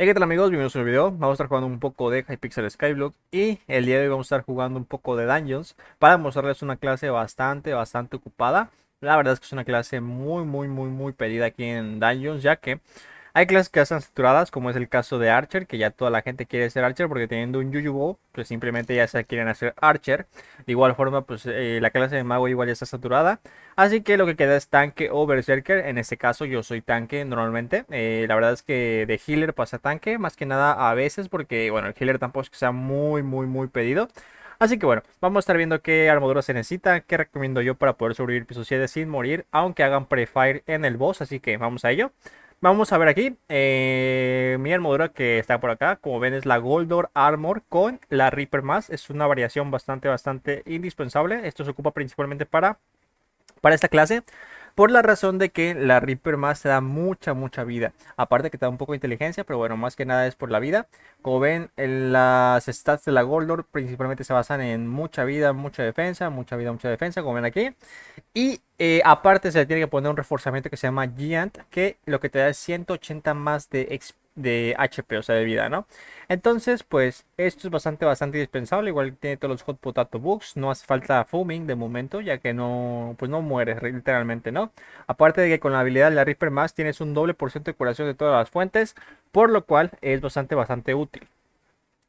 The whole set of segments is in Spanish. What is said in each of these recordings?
Hey, ¿qué tal amigos? Bienvenidos a un video. Vamos a estar jugando un poco de Hypixel Skyblock y el día de hoy vamos a estar jugando un poco de Dungeons para mostrarles una clase bastante, bastante ocupada. La verdad es que es una clase muy, muy, muy, muy pedida aquí en Dungeons, ya que hay clases que ya están saturadas, como es el caso de Archer, que ya toda la gente quiere ser Archer porque teniendo un Yu oh pues simplemente ya se quieren hacer Archer. De igual forma, pues eh, la clase de mago igual ya está saturada. Así que lo que queda es tanque o berserker. En este caso yo soy tanque normalmente. Eh, la verdad es que de healer pasa tanque, más que nada a veces, porque bueno, el healer tampoco es que sea muy, muy, muy pedido. Así que bueno, vamos a estar viendo qué armadura se necesita, qué recomiendo yo para poder sobrevivir piso pues, 7 sin morir, aunque hagan Pre-Fire en el boss, así que vamos a ello. Vamos a ver aquí eh, mi armadura que está por acá. Como ven es la Goldor Armor con la Reaper más. Es una variación bastante, bastante indispensable. Esto se ocupa principalmente para, para esta clase. Por la razón de que la Reaper más te da mucha, mucha vida. Aparte que te da un poco de inteligencia, pero bueno, más que nada es por la vida. Como ven, las stats de la Gold Lord principalmente se basan en mucha vida, mucha defensa, mucha vida, mucha defensa, como ven aquí. Y eh, aparte se le tiene que poner un reforzamiento que se llama Giant, que lo que te da es 180 más de experiencia de HP, o sea, de vida, ¿no? Entonces, pues esto es bastante, bastante indispensable. Igual tiene todos los Hot Potato books No hace falta Fuming de momento, ya que no, pues no mueres literalmente, ¿no? Aparte de que con la habilidad de la Ripper más tienes un doble por ciento de curación de todas las fuentes, por lo cual es bastante, bastante útil.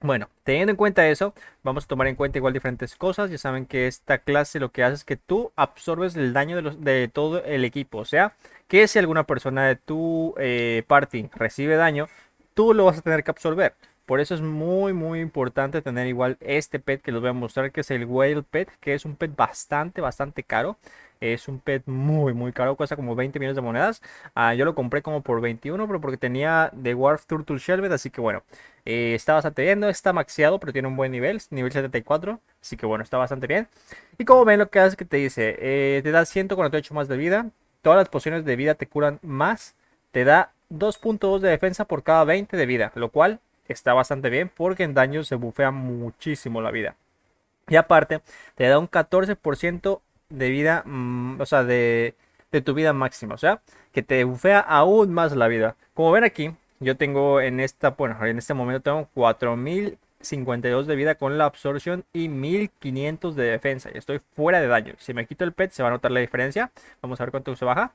Bueno, teniendo en cuenta eso, vamos a tomar en cuenta igual diferentes cosas. Ya saben que esta clase lo que hace es que tú absorbes el daño de, de todo el equipo. O sea, que si alguna persona de tu eh, party recibe daño, tú lo vas a tener que absorber. Por eso es muy, muy importante tener igual este pet que les voy a mostrar, que es el Whale Pet, que es un pet bastante, bastante caro. Es un pet muy, muy caro, cuesta como 20 millones de monedas. Ah, yo lo compré como por 21, pero porque tenía The Warf Turtle Shelvet, así que bueno, eh, está bastante bien. No está maxeado, pero tiene un buen nivel, nivel 74, así que bueno, está bastante bien. Y como ven, lo que hace es que te dice, eh, te da 148 más de vida, Todas las pociones de vida te curan más. Te da 2.2 de defensa por cada 20 de vida, lo cual está bastante bien porque en daño se bufea muchísimo la vida. Y aparte, te da un 14% de vida, mm, o sea, de, de tu vida máxima, o sea, que te bufea aún más la vida. Como ven aquí, yo tengo en esta, bueno, en este momento tengo 4000 52 de vida con la absorción y 1500 de defensa. Y estoy fuera de daño. Si me quito el pet se va a notar la diferencia. Vamos a ver cuánto se baja.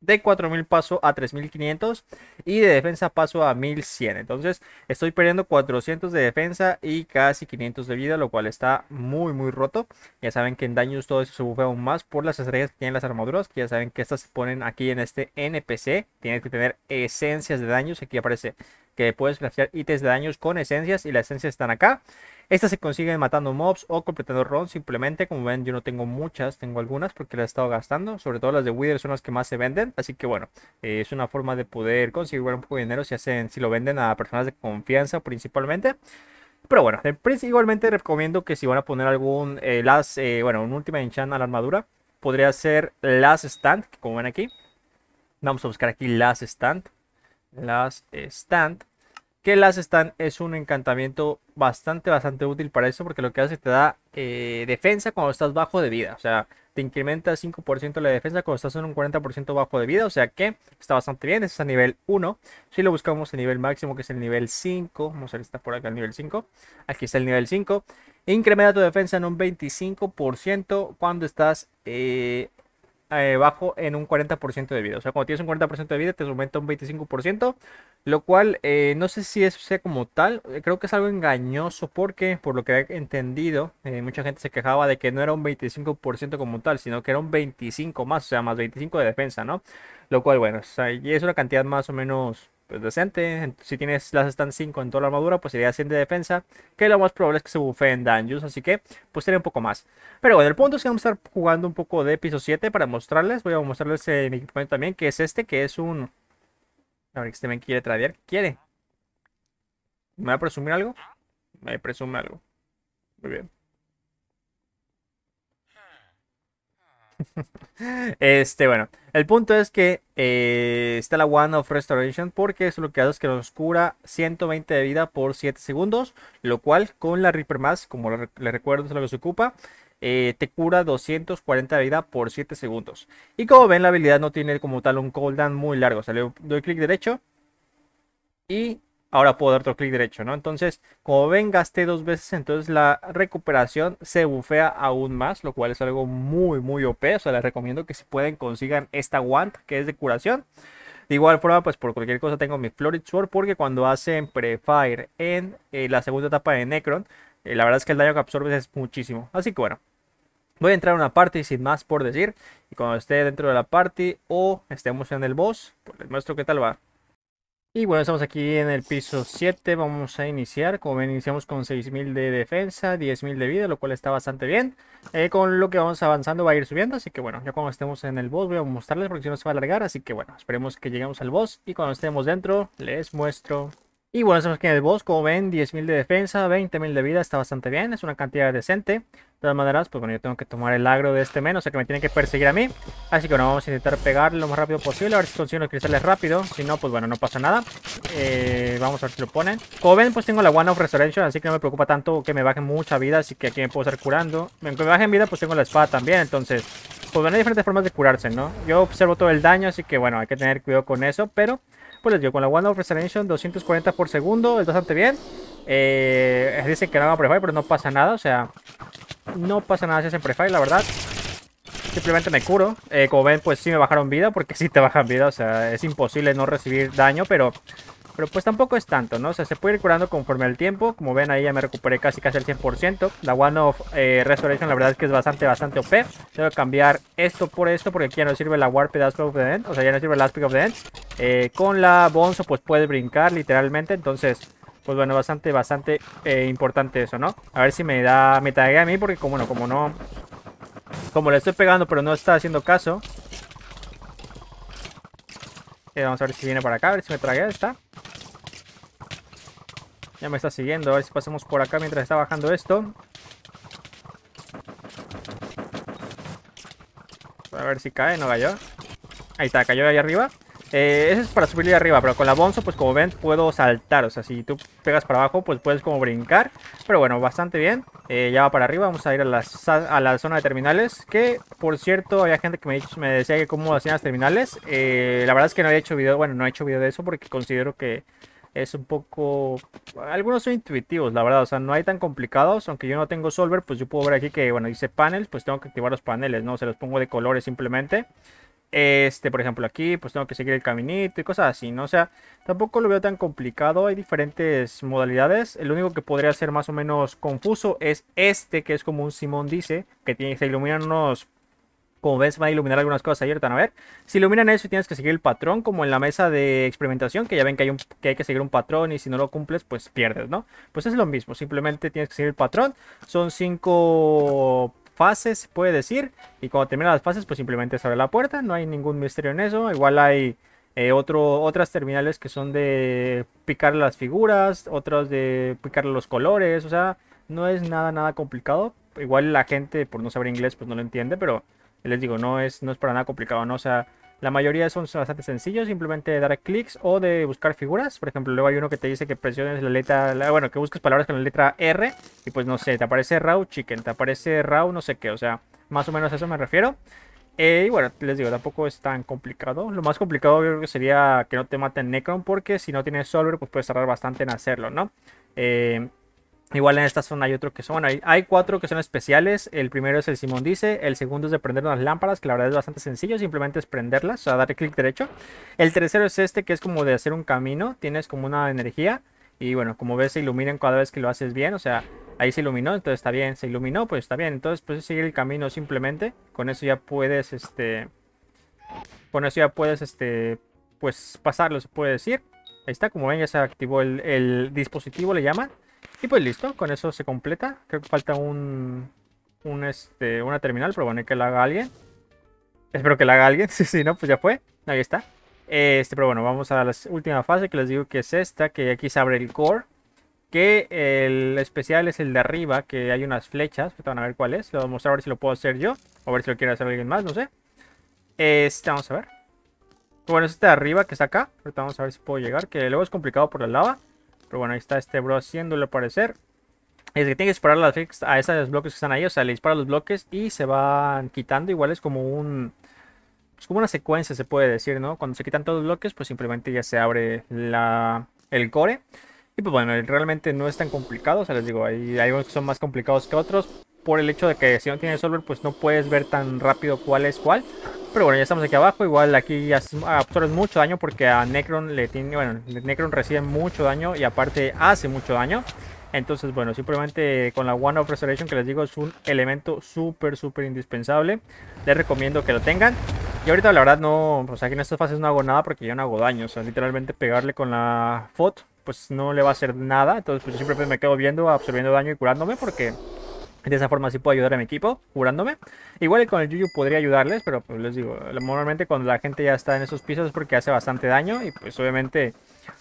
De 4000 paso a 3500 y de defensa paso a 1100. Entonces estoy perdiendo 400 de defensa y casi 500 de vida, lo cual está muy muy roto. Ya saben que en daños todo eso se bufea aún más por las estrellas que tienen las armaduras, que ya saben que estas se ponen aquí en este NPC. Tienen que tener esencias de daños. Aquí aparece que puedes craftear ítems de daños con esencias y las esencias están acá. Estas se consiguen matando mobs o completando runs simplemente. Como ven, yo no tengo muchas, tengo algunas porque las he estado gastando. Sobre todo las de Wither son las que más se venden. Así que bueno, eh, es una forma de poder conseguir un poco de dinero si, hacen, si lo venden a personas de confianza principalmente. Pero bueno, eh, igualmente recomiendo que si van a poner algún, eh, las, bueno, un último enchant a la armadura, podría ser las stand, como ven aquí. Vamos a buscar aquí las stand. Las stand que las están es un encantamiento bastante, bastante útil para eso, porque lo que hace te da eh, defensa cuando estás bajo de vida. O sea, te incrementa 5% la defensa cuando estás en un 40% bajo de vida. O sea que está bastante bien. es a nivel 1. Si lo buscamos el nivel máximo, que es el nivel 5. Vamos a ver, está por acá el nivel 5. Aquí está el nivel 5. Incrementa tu defensa en un 25% cuando estás eh, eh, bajo en un 40% de vida. O sea, cuando tienes un 40% de vida, te aumenta un 25%. Lo cual eh, no sé si eso sea como tal. Eh, creo que es algo engañoso porque, por lo que he entendido, mucha gente se quejaba de que no era un 25% como tal, sino que era un 25 más, o sea, más 25 de defensa, ¿no? Lo cual, bueno, y es una cantidad más o menos pues, decente. Si tienes las stand 5 en toda la armadura, pues sería 100 de defensa. Que lo más probable es que se bufeen daños, así que pues sería un poco más. Pero bueno, el punto es que vamos a estar jugando un poco de piso 7 para mostrarles. Voy a mostrarles eh, mi equipamiento también, que es este, que es un... A ver, este me quiere tradear. quiere? ¿Me va a presumir algo? Me presume algo. Muy bien. este, bueno. El punto es que eh, está la One of Restoration porque es lo que hace es que nos cura 120 de vida por 7 segundos, lo cual con la Reaper más, como le recuerdo es lo que se ocupa, eh, te cura 240 de vida por 7 segundos. Y como ven la habilidad no tiene como tal un cooldown muy largo, o sea le doy clic derecho y ahora puedo dar otro clic derecho, ¿no? Entonces, como ven, gasté dos veces, entonces la recuperación se bufea aún más, lo cual es algo muy, muy OP. O sea, les recomiendo que si pueden consigan esta wand que es de curación. De igual forma, pues por cualquier cosa tengo mi Florid Sword, porque cuando hacen Prefire en eh, la segunda etapa de Necron, eh, la verdad es que el daño que absorbes es muchísimo. Así que bueno, voy a entrar a una party sin más por decir. Y cuando esté dentro de la party o estemos en el boss, pues les muestro qué tal va. Y bueno, estamos aquí en el piso 7, vamos a iniciar, como ven iniciamos con 6.000 de defensa, 10.000 de vida, lo cual está bastante bien. Eh, con lo que vamos avanzando va a ir subiendo, así que bueno, ya cuando estemos en el boss voy a mostrarles porque si no se va a alargar, así que bueno, esperemos que lleguemos al boss y cuando estemos dentro les muestro. Y bueno, estamos aquí en el boss, como ven, 10.000 de defensa, 20.000 de vida, está bastante bien, es una cantidad decente. De todas maneras, pues bueno, yo tengo que tomar el agro de este men, o sea que me tienen que perseguir a mí. Así que bueno, vamos a intentar pegar lo más rápido posible, a ver si consigo los cristales rápido. Si no, pues bueno, no pasa nada. Eh, vamos a ver si lo ponen. Como ven, pues tengo la One of Resurrection, así que no me preocupa tanto que me bajen mucha vida, así que aquí me puedo estar curando. Aunque me bajen vida, pues tengo la espada también, entonces pues bueno, hay diferentes formas de curarse, ¿no? Yo observo todo el daño, así que bueno, hay que tener cuidado con eso, pero pues les digo, con la One of Restoration 240 por segundo, es bastante bien. Eh, dicen que no va a pero no pasa nada, o sea, no pasa nada si hacen prefire, la verdad. Simplemente me curo. Eh, como ven, pues sí me bajaron vida, porque sí te bajan vida, o sea, es imposible no recibir daño, pero pero pues tampoco es tanto, ¿no? O sea, se puede ir curando conforme al tiempo. Como ven, ahí ya me recuperé casi casi el 100%. La One of eh, Restoration, la verdad es que es bastante, bastante OP. Tengo que cambiar esto por esto, porque aquí ya no sirve la Warp Aspect of the End. O sea, ya no sirve el Aspect of the End. Eh, con la Bonzo, pues puedes brincar, literalmente. Entonces, pues bueno, bastante, bastante eh, importante eso, ¿no? A ver si me da, me tragué a mí, porque como, no, como no... Como le estoy pegando, pero no está haciendo caso, vamos a ver si viene para acá, a ver si me traiga esta. Ya me está siguiendo. A ver si pasamos por acá mientras está bajando esto. A ver si cae. No cayó. Ahí está, cayó ahí arriba. Eh, eso es para subir de arriba, pero con la bonzo, pues como ven, puedo saltar. O sea, si tú pegas para abajo, pues puedes como brincar. Pero bueno, bastante bien. Eh, ya va para arriba. Vamos a ir a la, zona de terminales. Que, por cierto, había gente que me, me decía que cómo hacían las terminales. Eh, la verdad es que no he hecho video. Bueno, no he hecho video de eso porque considero que es un poco... Algunos son intuitivos, la verdad, o sea, no hay tan complicados, aunque yo no tengo solver, pues yo puedo ver aquí que, bueno, dice panels, pues tengo que activar los paneles, ¿no? Se los pongo de colores simplemente. Este, por ejemplo, aquí, pues tengo que seguir el caminito y cosas así, ¿no? O sea, tampoco lo veo tan complicado, hay diferentes modalidades. El único que podría ser más o menos confuso es este, que es como un Simón dice, que tiene, que iluminarnos como ves, va a iluminar algunas cosas ahí, tan a ver. Si iluminan eso tienes que seguir el patrón, como en la mesa de experimentación, que ya ven que hay, un, que, seguir un patrón y si no lo cumples, pues pierdes, ¿no? Pues es lo mismo, simplemente tienes que seguir el patrón. Son cinco fases, se puede decir. Y cuando terminan las fases, pues simplemente se abre la puerta. No hay ningún misterio en eso. Igual hay eh, otro, otras terminales que son de picar las figuras, otras de picar los colores. O sea, no es nada, nada complicado. Igual la gente, por no saber inglés, pues no lo entiende, pero les digo, no es, no es para nada complicado, ¿no? O sea, la mayoría son bastante sencillos, simplemente de dar clics o de buscar figuras. Por ejemplo, luego hay uno que te dice que presiones la letra, bueno, que busques palabras con la letra R y pues no sé, te aparece raw chicken, te aparece raw no sé qué, o sea, más o menos a eso me refiero. Eh, y bueno, les digo, tampoco es tan complicado. Lo más complicado creo que sería que no te maten Necron porque si no tienes Solver pues puedes tardar bastante en hacerlo, ¿no? Eh, Igual en esta zona hay otro que son, bueno, hay, cuatro que son especiales. El primero es el Simón Dice, el segundo es de prender unas lámparas, que la verdad es bastante sencillo, simplemente es prenderlas, o sea, darle clic derecho. El tercero es este, que es como de hacer un camino, tienes como una energía, y bueno, como ves se iluminan cada vez que lo haces bien, o sea, ahí se iluminó, entonces está bien, se iluminó, pues está bien. Entonces puedes seguir el camino simplemente, con eso ya puedes, este... Con eso ya puedes, este... Pues pasarlo, se puede decir. Ahí está, como ven ya se activó el, el dispositivo, le llaman. Y pues listo, con eso se completa. Creo que falta un, este, una terminal, pero bueno, hay que la haga alguien. Espero que la haga alguien, si no, pues ya fue. Ahí está. Este, pero bueno, vamos a la última fase que les digo que es esta, que aquí se abre el core. Que el especial es el de arriba, que hay unas flechas, que van a ver cuál es. Lo voy a mostrar a ver si lo puedo hacer yo, o a ver si lo quiere hacer alguien más, no sé. Este, vamos a ver. Bueno, es este de arriba que está acá. Ahorita vamos a ver si puedo llegar, que luego es complicado por la lava. Pero bueno, ahí está este bro haciéndole aparecer. Es que tiene que disparar las a esos bloques que están ahí. O sea, le dispara los bloques y se van quitando. Igual es como un. Es pues como una secuencia, se puede decir, ¿no? Cuando se quitan todos los bloques, pues simplemente ya se abre la, el core. Y pues bueno, realmente no es tan complicado. O sea, les digo, hay, hay unos que son más complicados que otros por el hecho de que si no tienes solver, pues no puedes ver tan rápido cuál es cuál. Pero bueno, ya estamos aquí abajo. Igual aquí absorbes mucho daño porque a Necron le tiene. Bueno, Necron recibe mucho daño y aparte hace mucho daño. Entonces, bueno, simplemente con la One of Restoration que les digo es un elemento súper, súper indispensable. Les recomiendo que lo tengan. Y ahorita la verdad no, o aquí en estas fases no hago nada porque yo no hago daño. O sea, literalmente pegarle con la FOT pues no le va a hacer nada. Entonces, pues yo siempre me quedo viendo, absorbiendo daño y curándome porque de esa forma sí puedo ayudar a mi equipo, jurándome. Igual con el Yuyu podría ayudarles, pero pues les digo, normalmente cuando la gente ya está en esos pisos es porque hace bastante daño. Y pues obviamente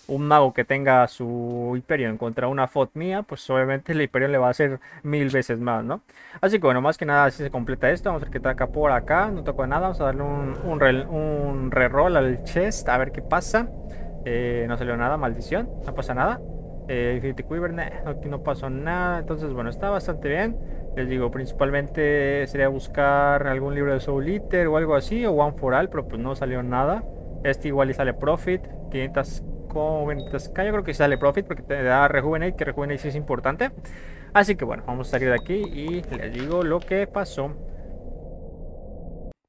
un mago que tenga su Hyperion contra una Fot mía, pues obviamente el Hyperion le va a hacer mil veces más, ¿no? Así que bueno, más que nada así se completa esto. Vamos a ver qué acá por acá, no tocó nada. Vamos a darle un, un, reroll al chest, a ver qué pasa. Eh, no salió nada, maldición, no pasa nada eh, Quiver, aquí no pasó nada. Entonces, bueno, está bastante bien. Les digo, principalmente sería buscar algún libro de Soul Eater o algo así, o One for All, pero pues no salió nada. Este igual y sale Profit, 500 500k, yo creo que sale Profit porque te da Rejuvenate, que Rejuvenate sí es importante. Así que bueno, vamos a salir de aquí y les digo lo que pasó.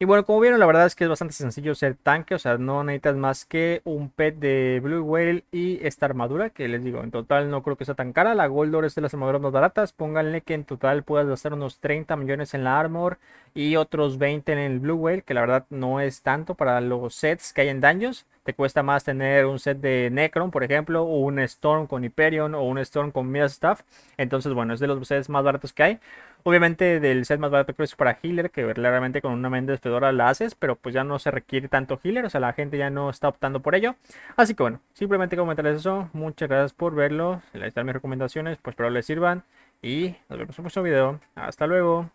Y bueno, como vieron, la verdad es que es bastante sencillo ser tanque, o sea, no necesitas más que un pet de Blue Whale y esta armadura, que les digo, en total no creo que sea tan cara, la Goldor es de las armaduras más baratas, pónganle que en total puedas gastar unos 30 millones en la Armor y otros 20 en el Blue Whale, que la verdad no es tanto para los sets que hay en Dungeons, te cuesta más tener un set de Necron, por ejemplo, o un Storm con Hyperion, o un Storm con Midas Staff, entonces bueno, es de los sets más baratos que hay, Obviamente del set más barato que es para healer, que realmente con una mente fedora la haces, pero pues ya no se requiere tanto healer, o sea, la gente ya no está optando por ello. Así que bueno, simplemente comentarles eso. Muchas gracias por verlo. les están mis recomendaciones, pues espero les sirvan. Y nos vemos en un próximo video. Hasta luego.